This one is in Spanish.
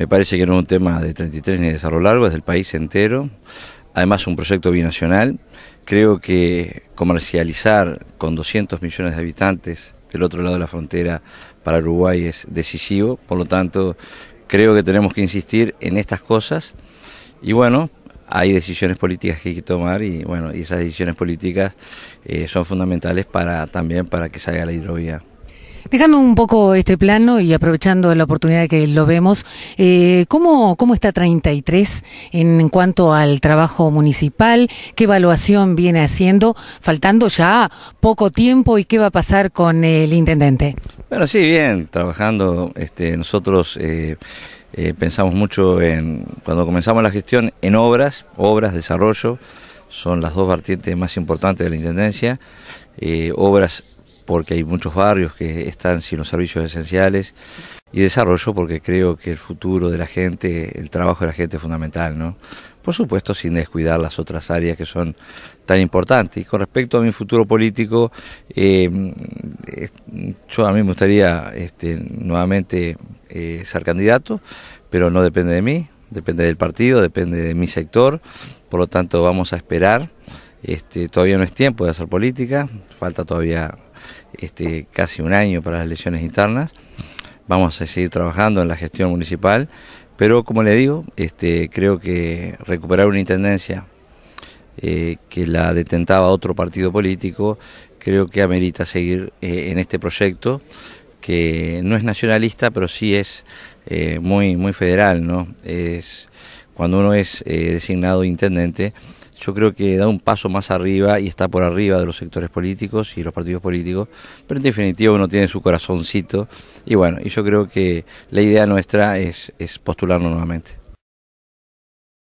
Me parece que no es un tema de 33 ni de desarrollo Largo, es del país entero. Además, un proyecto binacional. Creo que comercializar con 200 millones de habitantes del otro lado de la frontera para Uruguay es decisivo. Por lo tanto, creo que tenemos que insistir en estas cosas. Y bueno, hay decisiones políticas que hay que tomar y bueno, y esas decisiones políticas eh, son fundamentales para también para que salga la hidrovía. Dejando un poco este plano y aprovechando la oportunidad que lo vemos, eh, ¿cómo, está 33 en, cuanto al trabajo municipal? ¿Qué evaluación viene haciendo? Faltando ya poco tiempo y qué va a pasar con el intendente. Bueno, sí, bien, trabajando este, nosotros... Eh, eh, pensamos mucho en, cuando comenzamos la gestión, en obras, obras, desarrollo, son las dos vertientes más importantes de la Intendencia, obras porque hay muchos barrios que están sin los servicios esenciales, y desarrollo porque creo que el futuro de la gente, el trabajo de la gente es fundamental, ¿no? Por supuesto, sin descuidar las otras áreas que son tan importantes. Y con respecto a mi futuro político, eh, yo a mí me gustaría este, nuevamente eh, ser candidato, pero no depende de mí, depende del partido, depende de mi sector, por lo tanto vamos a esperar. Este, todavía no es tiempo de hacer política, falta todavía este, casi un año para las elecciones internas. Vamos a seguir trabajando en la gestión municipal, pero como le digo, este, creo que recuperar una intendencia eh, que la detentaba otro partido político, creo que amerita seguir eh, en este proyecto que no es nacionalista, pero sí es eh, muy, muy federal, ¿no? Es, cuando uno es eh, designado intendente, yo creo que da un paso más arriba y está por arriba de los sectores políticos y los partidos políticos, pero en definitiva uno tiene su corazoncito y bueno, y yo creo que la idea nuestra es, postularlo nuevamente.